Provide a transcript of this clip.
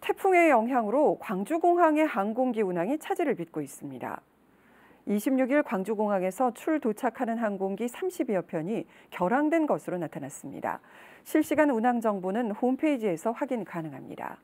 태풍의 영향으로 광주공항의 항공기 운항이 차질을 빚고 있습니다. 26일 광주공항에서 출 도착하는 항공기 30여 편이 결항된 것으로 나타났습니다. 실시간 운항 정보는 홈페이지에서 확인 가능합니다.